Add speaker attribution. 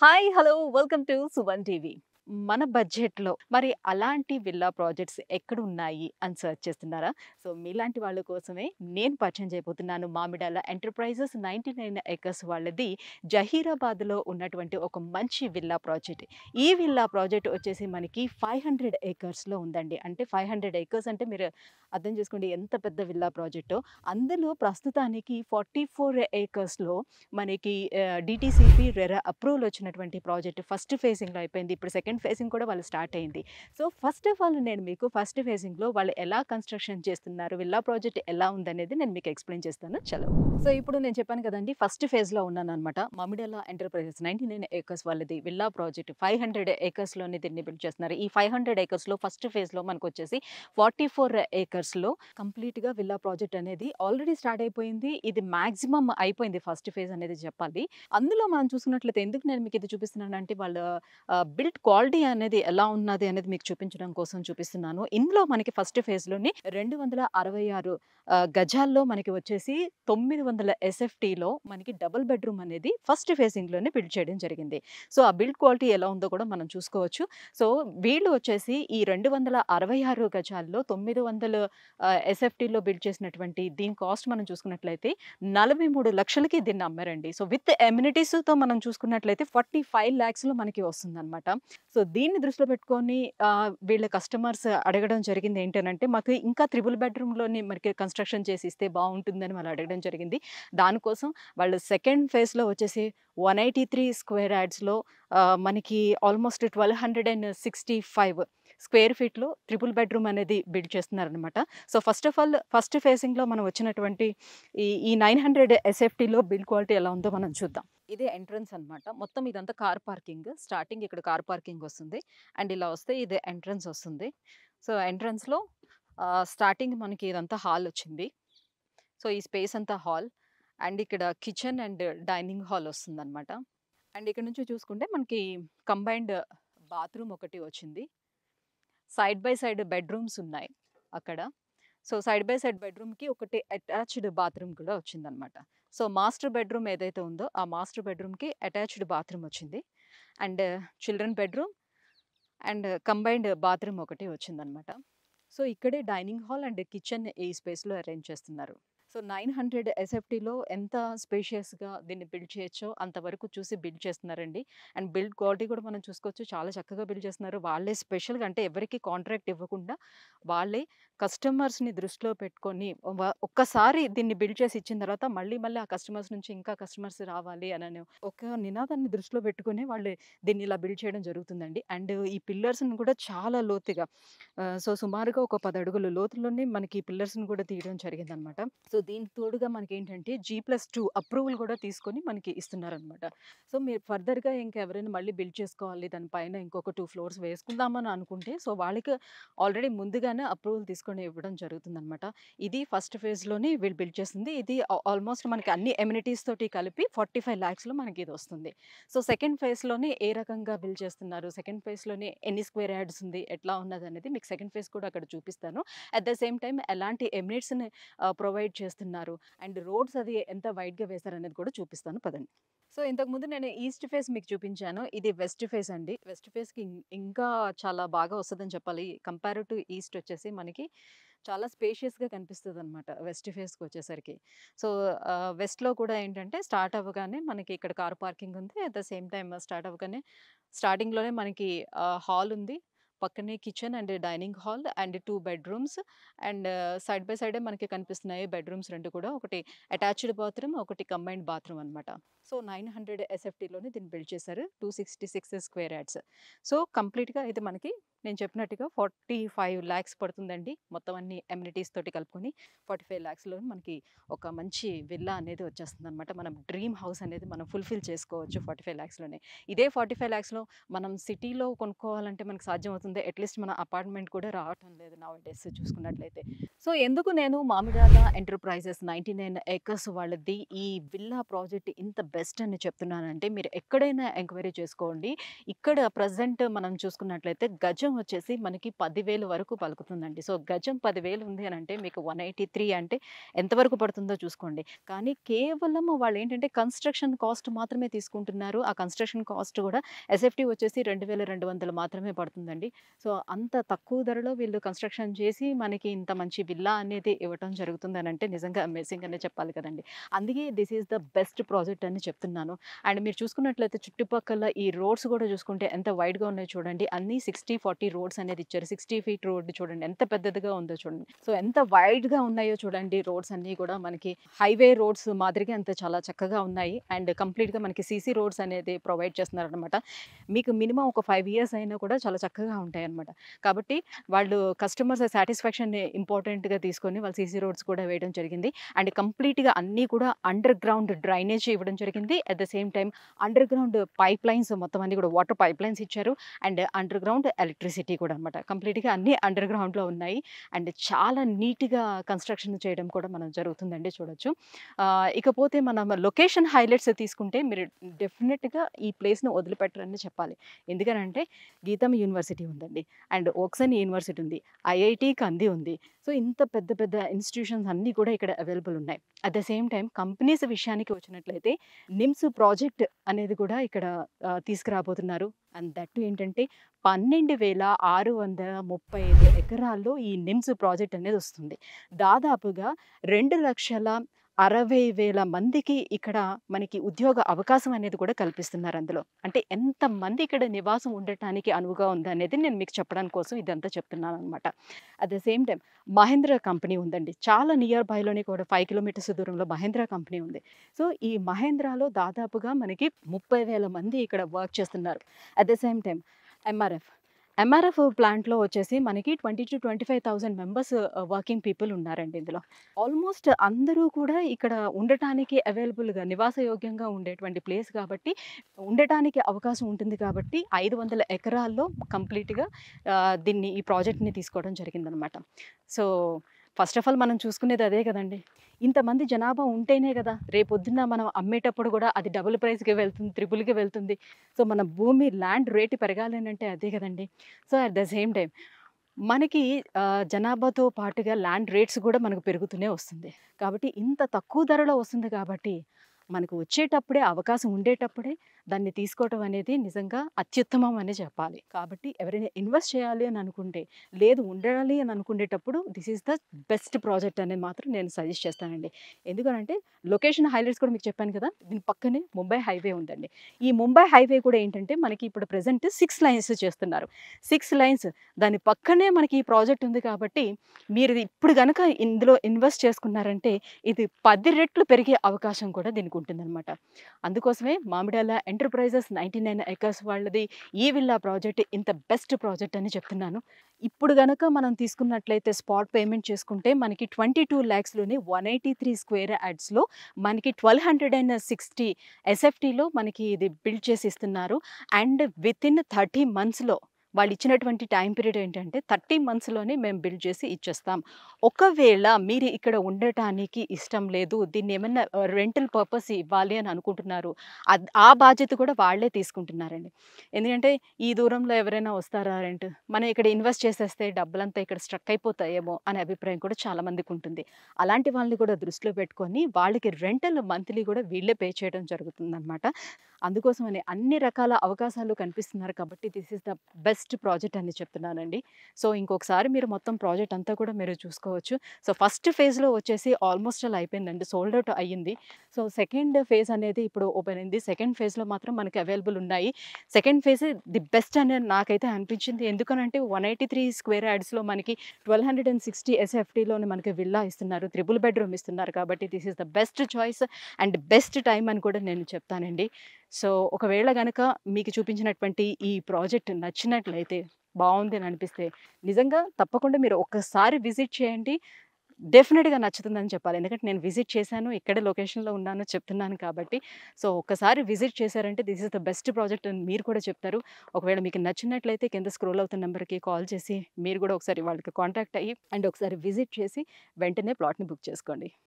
Speaker 1: Hi, hello, welcome to Suvan TV. మన బడ్జెట్లో మరి అలాంటి విల్లా ప్రాజెక్ట్స్ ఎక్కడ ఉన్నాయి అని సర్చ్ చేస్తున్నారా సో మీలాంటి వాళ్ళ కోసమే నేను పరిచయం చేయబోతున్నాను Mamidala enterprises ninety nine acres వాళ్ళది జహీరాబాద్లో ఉన్నటువంటి ఒక మంచి విల్లా ప్రాజెక్ట్ ఈ విల్లా ప్రాజెక్ట్ వచ్చేసి మనకి ఫైవ్ హండ్రెడ్ ఏకర్స్లో ఉందండి అంటే ఫైవ్ హండ్రెడ్ ఏకర్స్ అంటే మీరు అర్థం చేసుకోండి ఎంత పెద్ద విల్లా ప్రాజెక్టు అందులో ప్రస్తుతానికి ఫార్టీ ఫోర్ ఏకర్స్లో మనకి డిటీసీపీ రెరా అప్రూవల్ వచ్చినటువంటి ప్రాజెక్ట్ ఫస్ట్ ఫేజింగ్లో అయిపోయింది ఇప్పుడు సెకండ్ సెకండ్ ఫేజింగ్ కూడా వాళ్ళు స్టార్ట్ అయింది సో ఫస్ట్ ఆఫ్ ఆల్ నేను మీకు ఫస్ట్ ఫేజింగ్లో వాళ్ళు ఎలా కన్స్ట్రక్షన్ చేస్తున్నారు విల్లా ప్రాజెక్ట్ ఎలా ఉందనేది నేను మీకు ఎక్స్ప్లెయిన్ చేస్తాను చలో సో ఇప్పుడు నేను చెప్పాను కదండి ఫస్ట్ ఫేజ్లో ఉన్నాను అనమాట Mamidala enterprises ninety nine acres వాళ్ళది విల్లా ప్రాజెక్ట్ ఫైవ్ హండ్రెడ్ ఏకర్స్లోనే దీన్ని బిల్డ్ చేస్తున్నారు ఈ ఫైవ్ హండ్రెడ్ ఏకర్స్లో ఫస్ట్ ఫేజ్లో మనకు వచ్చేసి ఫార్టీ ఫోర్ ఏకర్స్లో కంప్లీట్గా విల్లా ప్రాజెక్ట్ అనేది ఆల్రెడీ స్టార్ట్ అయిపోయింది ఇది మ్యాక్సిమం అయిపోయింది ఫస్ట్ ఫేజ్ అనేది చెప్పాలి అందులో మనం చూసుకున్నట్లయితే ఎందుకు నేను మీకు ఇది చూపిస్తున్నాను అంటే వాళ్ళ బిల్డ్ క్వాలిటీ క్వాలిటీ అనేది ఎలా ఉన్నది అనేది మీకు చూపించడం కోసం చూపిస్తున్నాను ఇందులో మనకి ఫస్ట్ ఫేజ్లోని రెండు వందల అరవై ఆరు గజాల్లో మనకి వచ్చేసి తొమ్మిది వందల ఎస్ఎఫ్టీలో మనకి డబుల్ బెడ్రూమ్ అనేది ఫస్ట్ ఫేసింగ్లోనే బిల్డ్ చేయడం జరిగింది సో ఆ బిల్డ్ క్వాలిటీ ఎలా ఉందో కూడా మనం చూసుకోవచ్చు సో వీళ్ళు వచ్చేసి ఈ రెండు వందల అరవై ఆరు గజాల్లో తొమ్మిది వందల ఎస్ఎఫ్టీలో బిల్డ్ చేసినటువంటి దీని కాస్ట్ మనం చూసుకున్నట్లయితే నలభై మూడు లక్షలకి దీన్ని అమ్మారండి సో విత్ ఎమ్యూనిటీస్తో మనం చూసుకున్నట్లయితే ఫార్టీ ఫైవ్ ల్యాక్స్లో మనకి వస్తుందన్నమాట సో సో దీన్ని దృష్టిలో పెట్టుకొని వీళ్ళ కస్టమర్స్ అడగడం జరిగింది ఏంటంటే మాకు ఇంకా త్రిబుల్ బెడ్రూమ్లోనే మనకి కన్స్ట్రక్షన్ చేసి ఇస్తే బాగుంటుందని వాళ్ళు అడగడం జరిగింది దానికోసం వాళ్ళు సెకండ్ ఫేజ్లో వచ్చేసి వన్ ఎయిటీ త్రీ స్క్వేర్ యాడ్స్లో మనకి almost twelve hundred and sixty five square ఫీట్లో త్రిపుల్ బెడ్రూమ్ అనేది బిల్డ్ చేస్తున్నారనమాట so first of all first ఫేసింగ్లో మనం వచ్చినటువంటి ఈ ఈ నైన్ హండ్రెడ్ ఎస్ఎఫ్టీలో బిల్డ్ క్వాలిటీ ఎలా ఉందో మనం చూద్దాం ఇదే ఎంట్రన్స్ అనమాట మొత్తం ఇదంతా కార్ పార్కింగ్ స్టార్టింగ్ ఇక్కడ కార్ పార్కింగ్ వస్తుంది అండ్ ఇలా వస్తే ఇదే ఎంట్రన్స్ వస్తుంది సో ఎంట్రన్స్లో స్టార్టింగ్ మనకి ఇదంతా హాల్ వచ్చింది సో ఈ స్పేస్ అంతా హాల్ అండ్ ఇక్కడ కిచెన్ అండ్ డైనింగ్ హాల్ వస్తుంది అనమాట అండ్ ఇక్కడ నుంచి చూసుకుంటే మనకి కంబైన్డ్ బాత్రూమ్ ఒకటి వచ్చింది సైడ్ బై సైడ్ బెడ్రూమ్స్ ఉన్నాయి అక్కడ సో సైడ్ బై సైడ్ బెడ్రూమ్కి ఒకటి అటాచ్డ్ బాత్రూమ్ కూడా వచ్చిందనమాట సో మాస్టర్ బెడ్రూమ్ ఏదైతే ఉందో ఆ మాస్టర్ బెడ్రూమ్కి అటాచ్డ్ బాత్రూమ్ వచ్చింది and children bedroom and combined bathroom ఒకటి వచ్చిందనమాట సో ఇక్కడే డైనింగ్ హాల్ అండ్ కిచెన్ ఈ స్పేస్లో అరేంజ్ చేస్తున్నారు సో నైన్ హండ్రెడ్ ఎస్ఎఫ్టీలో ఎంత స్పేషియస్గా దీన్ని బిల్డ్ చేయొచ్చో అంతవరకు చూసి బిల్డ్ చేస్తున్నారండి అండ్ బిల్డ్ క్వాలిటీ కూడా మనం చూసుకోవచ్చు చాలా చక్కగా బిల్డ్ చేస్తున్నారు వాళ్ళే స్పెషల్గా అంటే ఎవరికి కాంట్రాక్ట్ ఇవ్వకుండా వాళ్ళే కస్టమర్స్ని దృష్టిలో పెట్టుకొని ఒక్కసారి దీన్ని బిల్డ్ చేసి ఇచ్చిన తర్వాత మళ్ళీ మళ్ళీ ఆ కస్టమర్స్ నుంచి ఇంకా కస్టమర్స్ రావాలి అని ఒక నినాదాన్ని దృష్టిలో పెట్టుకుని వాళ్ళు దీన్ని ఇలా బిల్డ్ చేయడం జరుగుతుందండి అండ్ ఈ పిల్లర్స్ని కూడా చాలా లోతుగా సో సుమారుగా ఒక పది అడుగుల లోతులోనే మనకి పిల్లర్స్ని కూడా తీయడం జరిగిందనమాట సో దీనికి తోడుగా మనకి ఏంటంటే జీ ప్లస్ టూ అప్రూవల్ కూడా తీసుకొని మనకి ఇస్తున్నారనమాట సో మీరు ఫర్దర్గా ఇంకా ఎవరైనా మళ్ళీ బిల్డ్ చేసుకోవాలి దానిపైన ఇంకొక టూ ఫ్లోర్స్ వేసుకుందామని అనుకుంటే సో వాళ్ళకి ఆల్రెడీ ముందుగానే అప్రూవల్ తీసుకుని తీసుకొని ఇవ్వడం జరుగుతుందనమాట ఇది ఫస్ట్ ఫేజ్లోనే వీళ్ళు బిల్డ్ చేసింది ఇది ఆల్మోస్ట్ మనకి అన్ని ఎమ్యూనిటీస్ తోటి కలిపి ఫార్టీ ఫైవ్ ల్యాక్స్లో మనకి ఇది వస్తుంది సో సెకండ్ ఫేజ్లోనే ఏ రకంగా బిల్డ్ చేస్తున్నారు సెకండ్ ఫేజ్లోనే ఎన్ని స్క్వేర్ యార్డ్స్ ఉంది ఎట్లా ఉన్నది అనేది మీకు సెకండ్ ఫేజ్ కూడా అక్కడ చూపిస్తాను అట్ ద సేమ్ టైం ఎలాంటి ఎమ్యూనిట్స్ని ప్రొవైడ్ చేస్తున్నారు అండ్ రోడ్స్ అది ఎంత వైడ్గా వేశారనేది కూడా చూపిస్తాను పదండి సో ఇంతకుముందు నేను ఈస్ట్ ఫేస్ మీకు చూపించాను ఇది వెస్ట్ ఫేస్ అండి వెస్ట్ ఫేస్కి ఇంకా చాలా బాగా వస్తుందని చెప్పాలి కంపేర్ టు ఈస్ట్ వచ్చేసి మనకి చాలా స్పేషియస్గా కనిపిస్తుంది అనమాట వెస్ట్ ఫేస్కి వచ్చేసరికి సో వెస్ట్లో కూడా ఏంటంటే స్టార్ట్ అవ్వగానే మనకి ఇక్కడ కార్ పార్కింగ్ ఉంది at the same time start అవ్వగానే స్టార్టింగ్లోనే మనకి హాల్ ఉంది పక్కనే kitchen and dining hall and two bedrooms and side by సైడే మనకి కనిపిస్తున్నాయి బెడ్రూమ్స్ రెండు కూడా ఒకటి అటాచ్డ్ బాత్రూమ్ ఒకటి కంబైన్డ్ బాత్రూమ్ అనమాట సో నైన్ హండ్రెడ్ ఎస్ఎఫ్టీలోనే దీన్ని బిల్డ్ చేశారు two sixty six square yards so కంప్లీట్గా ఇది మనకి నేను చెప్పినట్టుగా ఫార్టీ ఫైవ్ ల్యాక్స్ పడుతుందండి మొత్తం అన్ని ఎమ్యూనిటీస్ తోటి కలుపుకొని ఫార్టీ ఫైవ్ ల్యాక్స్లో మనకి ఒక మంచి విల్లా అనేది వచ్చేస్తుంది అనమాట మనం డ్రీమ్ హౌస్ అనేది మనం ఫుల్ఫిల్ చేసుకోవచ్చు ఫార్టీ ఫైవ్ ల్యాక్స్లోనే ఇదే ఫార్టీ ఫైవ్ ల్యాక్స్లో మనం సిటీలో కొనుక్కోవాలంటే మనకు సాధ్యం వస్తుంది అట్లీస్ట్ మన అపార్ట్మెంట్ కూడా రావటం లేదు నా డేస్ చూసుకున్నట్లయితే సో ఎందుకు నేను Mamidala enterprises ninety nine acres వాళ్ళది ఈ విల్లా ప్రాజెక్ట్ ఇంత బెస్ట్ అని చెప్తున్నానంటే మీరు ఎక్కడైనా ఎంక్వైరీ చేసుకోండి ఇక్కడ ప్రజెంట్ మనం చూసుకున్నట్లయితే గజం వచ్చేసి మనకి పదివేలు వరకు పలుకుతుందండి సో గజం పదివేలు ఉంది అని అంటే మీకు వన్ ఎయిటీ త్రీ అంటే ఎంతవరకు పడుతుందో చూసుకోండి కానీ కేవలం వాళ్ళు ఏంటంటే కన్స్ట్రక్షన్ కాస్ట్ మాత్రమే తీసుకుంటున్నారు ఆ కన్స్ట్రక్షన్ కాస్ట్ కూడా ఎస్ఎఫ్టీ వచ్చేసి రెండు వేల రెండు వందలు మాత్రమే పడుతుందండి సో అంత తక్కువ ధరలో వీళ్ళు కన్స్ట్రక్షన్ చేసి మనకి ఇంత మంచి విల్లా అనేది ఇవ్వటం జరుగుతుందని అంటే నిజంగా అమేజింగ్ అనే చెప్పాలి కదండి అందుకే this is the best project అని చెప్తున్నాను అండ్ మీరు చూసుకున్నట్లయితే చుట్టుపక్కల ఈ రోడ్స్ కూడా చూసుకుంటే ఎంత వైడ్గా ఉన్నాయో చూడండి అన్ని సిక్స్టీ ఫార్టీ రోడ్స్ అనేది ఇచ్చారు సిక్స్టీ ఫీట్ రోడ్ చూడండి ఎంత పెద్దదిగా ఉందో చూడండి సో ఎంత వైడ్గా ఉన్నాయో చూడండి రోడ్స్ అన్నీ కూడా మనకి హైవే రోడ్స్ మాదిరిగా అంత చాలా చక్కగా ఉన్నాయి అండ్ కంప్లీట్గా మనకి సీసీ రోడ్స్ అనేది ప్రొవైడ్ చేస్తున్నారనమాట మీకు మినిమం ఒక ఫైవ్ ఇయర్స్ అయినా కూడా చాలా చక్కగా ఉంటాయి అనమాట కాబట్టి వాళ్ళు కస్టమర్స్ సాటిస్ఫాక్షన్ ఇంపార్టెంట్గా తీసుకొని వాళ్ళు సీసీ రోడ్స్ కూడా వేయడం జరిగింది అండ్ కంప్లీట్గా అన్నీ కూడా అండర్ గ్రౌండ్ డ్రైనేజ్ ఇవ్వడం జరిగింది at the same time underground pipelines మొత్తం అన్ని కూడా వాటర్ పైప్ లైన్స్ ఇచ్చారు అండ్ అండర్ గ్రౌండ్ ఎలక్ట్రిసిటీ కూడా అనమాట కంప్లీట్గా అన్నీ అండర్ గ్రౌండ్లో ఉన్నాయి అండ్ చాలా నీట్గా కన్స్ట్రక్షన్ చేయడం కూడా మనం జరుగుతుందండి చూడొచ్చు ఇకపోతే మనం లొకేషన్ హైలైట్స్ తీసుకుంటే మీరు డెఫినెట్గా ఈ ప్లేస్ను వదిలిపెట్టరని చెప్పాలి ఎందుకనంటే గీతం యూనివర్సిటీ ఉంది ఉందండి అండ్ ఓక్సన్ యూనివర్సిటీ ఉంది ఐఐటి కంది ఉంది సో ఇంత పెద్ద పెద్ద ఇన్స్టిట్యూషన్స్ అన్నీ కూడా ఇక్కడ అవైలబుల్ ఉన్నాయి at the same time companies విషయానికి వచ్చినట్లయితే నిమ్స్ ప్రాజెక్ట్ అనేది కూడా ఇక్కడ తీసుకురాబోతున్నారు అండ్ దట్ ఏంటంటే పన్నెండు వేల ఆరు వందల ముప్పై ఐదు ఎకరాల్లో ఈ నిమ్స్ ప్రాజెక్ట్ అనేది వస్తుంది దాదాపుగా రెండు లక్షల అరవై వేల మందికి ఇక్కడ మనకి ఉద్యోగ అవకాశం అనేది కూడా కల్పిస్తున్నారు అందులో అంటే ఎంతమంది ఇక్కడ నివాసం ఉండటానికి అనువుగా ఉందనేది నేను మీకు చెప్పడానికి కోసం ఇదంతా చెప్తున్నాను అనమాట at the same time Mahindra company ఉందండి చాలా నియర్ బైలోనే కూడా ఫైవ్ కిలోమీటర్స్ దూరంలో మహేంద్ర కంపెనీ ఉంది సో ఈ మహేంద్రాలో దాదాపుగా మనకి ముప్పై వేల మంది ఇక్కడ వర్క్ చేస్తున్నారు at the same time MRF MRF ప్లాంట్లో వచ్చేసి మనకి twenty to twenty five thousand members working people ఉన్నారండి ఇందులో ఆల్మోస్ట్ అందరూ కూడా ఇక్కడ ఉండటానికి అవైలబుల్గా నివాసయోగ్యంగా ఉండేటువంటి ప్లేస్ కాబట్టి ఉండటానికి అవకాశం ఉంటుంది కాబట్టి ఐదు వందల ఎకరాల్లో కంప్లీట్గా దీన్ని ఈ ప్రాజెక్ట్ని తీసుకోవడం జరిగిందనమాట సో ఫస్ట్ ఆఫ్ ఆల్ మనం చూసుకునేది అదే కదండి ఇంతమంది జనాభా ఉంటేనే కదా రేపొద్దున్న మనం అమ్మేటప్పుడు కూడా అది డబుల్ ప్రైస్కి వెళ్తుంది త్రిపుల్కి వెళ్తుంది సో మన భూమి ల్యాండ్ రేటు పెరగాలి అంటే అదే కదండి so at the same time మనకి జనాభాతో పాటుగా ల్యాండ్ రేట్స్ కూడా మనకు పెరుగుతూనే వస్తుంది కాబట్టి ఇంత తక్కువ ధరలో వస్తుంది కాబట్టి మనకు వచ్చేటప్పుడే అవకాశం ఉండేటప్పుడే దాన్ని తీసుకోవటం అనేది నిజంగా అత్యుత్తమం అనే చెప్పాలి కాబట్టి ఎవరైనా ఇన్వెస్ట్ చేయాలి అని అనుకుంటే లేదు ఉండాలి అని అనుకునేటప్పుడు this is the best project అనేది మాత్రం నేను సజెస్ట్ చేస్తానండి ఎందుకంటే లొకేషన్ హైలైట్స్ కూడా మీకు చెప్పాను కదా దీని పక్కనే ముంబై హైవే ఉందండి ఈ ముంబై హైవే కూడా ఏంటంటే మనకి ఇప్పుడు ప్రజెంట్ సిక్స్ లైన్స్ చేస్తున్నారు సిక్స్ లైన్స్ దాని పక్కనే మనకి ఈ ప్రాజెక్ట్ ఉంది కాబట్టి మీరు ఇప్పుడు కనుక ఇందులో ఇన్వెస్ట్ చేసుకున్నారంటే ఇది పది రెట్లు పెరిగే అవకాశం కూడా దీనికి ఉంటుందన్నమాట అందుకోసమే Mamidala enterprises ninety nine acres వాళ్ళది ఈ విల్లా ప్రాజెక్ట్ ఇంత బెస్ట్ ప్రాజెక్ట్ అని చెప్తున్నాను ఇప్పుడు గనక మనం తీసుకున్నట్లయితే స్పాట్ పేమెంట్ చేసుకుంటే మనకి ట్వంటీ టూ ల్యాక్స్లోనే వన్ ఎయిటీ త్రీ స్క్వేర్ యాడ్స్లో మనకి ట్వెల్వ్ హండ్రెడ్ అండ్ సిక్స్టీ ఎస్ఎఫ్టీలో మనకి ఇది బిల్డ్ చేసి ఇస్తున్నారు అండ్ విత్ ఇన్ థర్టీ మంత్స్లో వాళ్ళు ఇచ్చినటువంటి టైం పీరియడ్ ఏంటంటే థర్టీ మంత్స్లోనే మేము బిల్డ్ చేసి ఇచ్చేస్తాం ఒకవేళ మీరు ఇక్కడ ఉండటానికి ఇష్టం లేదు దీన్ని ఏమన్నా రెంటల్ పర్పస్ ఇవ్వాలి అని అనుకుంటున్నారు ఆ బాధ్యత కూడా వాళ్ళే తీసుకుంటున్నారండి ఎందుకంటే ఈ దూరంలో ఎవరైనా వస్తారా రెంట్ మనం ఇక్కడ ఇన్వెస్ట్ చేసేస్తే డబ్బులంతా ఇక్కడ స్ట్రక్ అయిపోతాయేమో అనే అభిప్రాయం కూడా చాలామందికి ఉంటుంది అలాంటి వాళ్ళని కూడా దృష్టిలో పెట్టుకొని వాళ్ళకి రెంటల్ మంత్లీ కూడా వీళ్ళే పే చేయడం జరుగుతుందన్నమాట అందుకోసమని అన్ని రకాల అవకాశాలు కనిపిస్తున్నారు కాబట్టి this is the best project అని చెప్తున్నానండి సో ఇంకొకసారి మీరు మొత్తం ప్రాజెక్ట్ అంతా కూడా మీరు చూసుకోవచ్చు సో ఫస్ట్ ఫేజ్లో వచ్చేసి ఆల్మోస్ట్ అలా అయిపోయిందండి సోల్డ్ అవుట్ అయ్యింది సో సెకండ్ ఫేజ్ అనేది ఇప్పుడు ఓపెన్ అయింది సెకండ్ ఫేజ్లో మాత్రం మనకి అవైలబుల్ ఉన్నాయి సెకండ్ ఫేజ్ ది బెస్ట్ అని నాకైతే అనిపించింది ఎందుకనంటే వన్ ఎయిటీ త్రీ స్క్వేర్ యాడ్స్లో మనకి ట్వెల్వ్ హండ్రెడ్ అండ్ సిక్స్టీ ఎస్ఎఫ్టీలోని మనకి విల్లా ఇస్తున్నారు త్రిబుల్ బెడ్రూమ్ ఇస్తున్నారు కాబట్టి this is the best choice and best time అని కూడా నేను చెప్తానండి సో ఒకవేళ కనుక మీకు చూపించినటువంటి ఈ ప్రాజెక్ట్ నచ్చినట్లయితే బాగుంది అని అనిపిస్తే నిజంగా తప్పకుండా మీరు ఒక్కసారి విజిట్ చేయండి డెఫినెట్గా నచ్చుతుందని చెప్పాలి ఎందుకంటే నేను విజిట్ చేశాను ఇక్కడే లొకేషన్లో ఉన్నాను చెప్తున్నాను కాబట్టి సో ఒకసారి విజిట్ చేశారంటే this is the best project అని మీరు కూడా చెప్తారు ఒకవేళ మీకు నచ్చినట్లయితే కింద స్క్రోల్ అవుతున్న నెంబర్కి కాల్ చేసి మీరు కూడా ఒకసారి వాళ్ళకి కాంటాక్ట్ అయ్యి అండ్ ఒకసారి విజిట్ చేసి వెంటనే ప్లాట్ని బుక్ చేసుకోండి